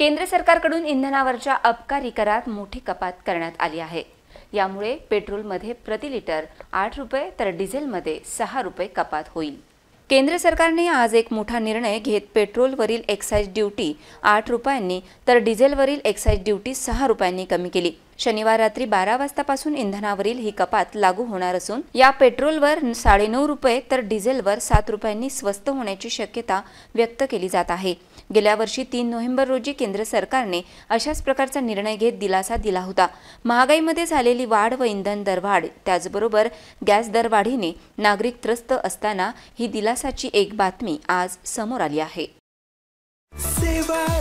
केंद्र सरकारकडून इंधनावरच्या अबकारी करात मोठी कपात करण्यात आली आहे यामुळे पेट्रोलमध्ये प्रति लिटर आठ रुपये तर डिझेलमध्ये सहा रुपये कपात होईल केंद्र सरकारने आज एक मोठा निर्णय घेत पेट्रोलवरील एक्साईज ड्युटी आठ रुपयांनी तर डिझेलवरील एक्साईज ड्युटी सहा रुपयांनी कमी केली शनिवार रात्री बारा वाजतापासून इंधनावरील ही कपात लागू होणार असून या पेट्रोलवर साडेनऊ रुपये तर डिझेलवर सात रुपयांनी स्वस्त होण्याची शक्यता व्यक्त केली जात आहे गेल्या वर्षी तीन नोव्हेंबर रोजी केंद्र सरकारने अशाच प्रकारचा निर्णय घेत दिलासा दिला होता महागाईमध्ये झालेली वाढ व इंधन दरवाढ त्याचबरोबर गॅस दरवाढीने नागरिक त्रस्त असताना ही दिलासाची एक बातमी आज समोर आली आहे सेवा